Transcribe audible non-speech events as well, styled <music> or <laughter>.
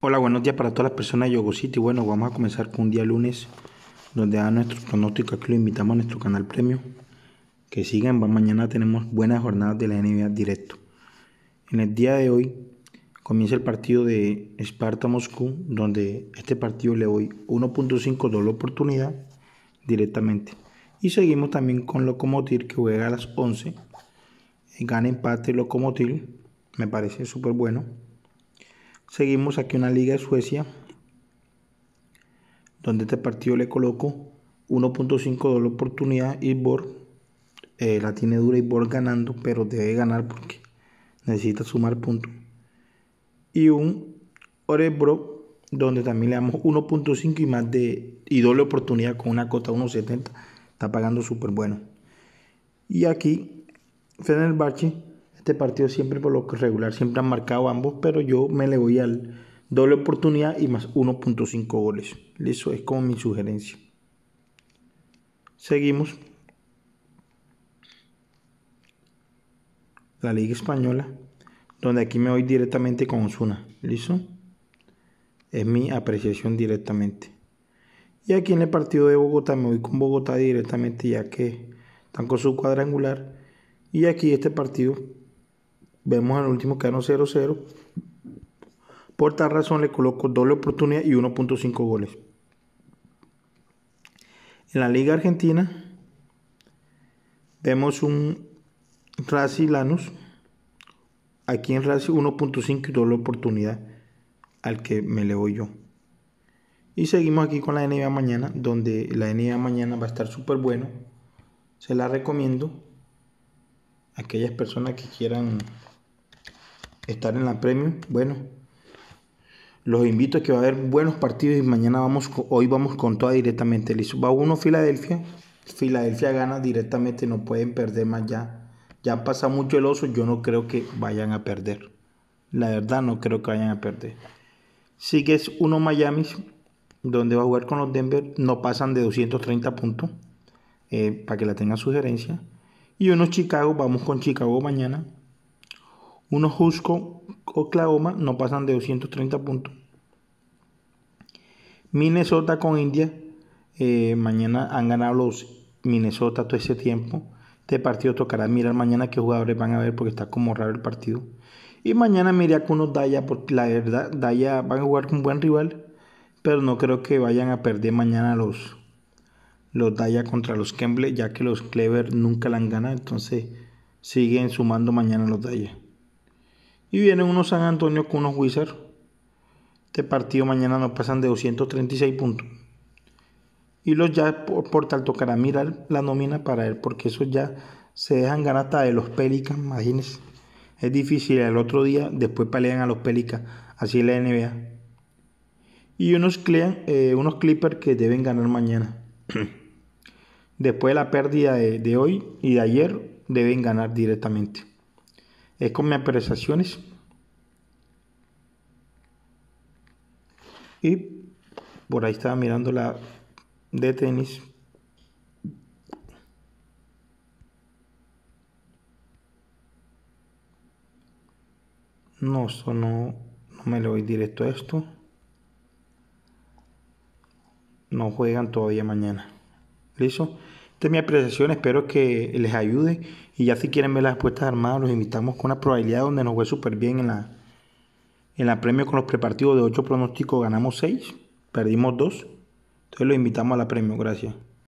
Hola, buenos días para todas las personas de Yogo City. Bueno, vamos a comenzar con un día lunes donde a nuestro pronóstico aquí lo invitamos a nuestro canal premio. Que sigan, mañana tenemos buenas jornadas de la NBA directo. En el día de hoy comienza el partido de Esparta Moscú, donde este partido le doy 1.5 la oportunidad directamente. Y seguimos también con Locomotil que juega a las 11. Gana empate Locomotil, me parece súper bueno. Seguimos aquí una liga de Suecia, donde este partido le coloco 1.5 doble oportunidad. Y eh, la tiene dura, y Bor ganando, pero debe ganar porque necesita sumar puntos. Y un Orebro, donde también le damos 1.5 y más de y doble oportunidad con una cota 1.70. Está pagando súper bueno. Y aquí, Fenerbahce este partido siempre por lo regular, siempre han marcado ambos, pero yo me le voy al doble oportunidad y más 1.5 goles. listo es como mi sugerencia. Seguimos. La Liga Española, donde aquí me voy directamente con Osuna. ¿Listo? Es mi apreciación directamente. Y aquí en el partido de Bogotá me voy con Bogotá directamente, ya que están con su cuadrangular. Y aquí este partido Vemos al último que ganó 0-0. Por tal razón le coloco doble oportunidad y 1.5 goles. En la Liga Argentina vemos un Racing Lanus. Aquí en Racing 1.5 y doble oportunidad al que me le voy yo. Y seguimos aquí con la NBA mañana, donde la NBA mañana va a estar súper bueno. Se la recomiendo aquellas personas que quieran estar en la Premium, bueno, los invito a que va a haber buenos partidos y mañana vamos, hoy vamos con toda directamente. Listo, va uno Filadelfia, Filadelfia gana directamente, no pueden perder más ya. Ya pasa mucho el oso, yo no creo que vayan a perder. La verdad no creo que vayan a perder. Sigue es uno Miami, donde va a jugar con los Denver, no pasan de 230 puntos, eh, para que la tengan sugerencia. Y uno Chicago, vamos con Chicago mañana, uno Jusco, Oklahoma no pasan de 230 puntos. Minnesota con India. Eh, mañana han ganado los Minnesota todo ese tiempo. Este partido tocará mirar mañana qué jugadores van a ver porque está como raro el partido. Y mañana me iría con unos Daya porque la verdad Daya van a jugar con un buen rival. Pero no creo que vayan a perder mañana los, los Daya contra los Kemble ya que los Clever nunca la han ganado. Entonces siguen sumando mañana los Daya. Y vienen unos San Antonio con unos Wizards. Este partido mañana nos pasan de 236 puntos. Y los ya por, por tal, tocará mirar la nómina para él, porque esos ya se dejan ganar hasta de los Pelicans, imagínense. Es difícil, el otro día después pelean a los Pelicans, así es la NBA. Y unos, eh, unos Clippers que deben ganar mañana. <clears throat> después de la pérdida de, de hoy y de ayer, deben ganar directamente. Es eh, con mis apreciaciones Y por ahí estaba mirando la de tenis. No, esto no, no me lo voy directo a esto. No juegan todavía mañana. ¿Listo? Esta es mi apreciación, espero que les ayude. Y ya si quieren ver las apuestas armadas, los invitamos con una probabilidad donde nos fue súper bien en la, en la premio con los prepartidos de 8 pronósticos, ganamos 6, perdimos 2. Entonces los invitamos a la premio, gracias.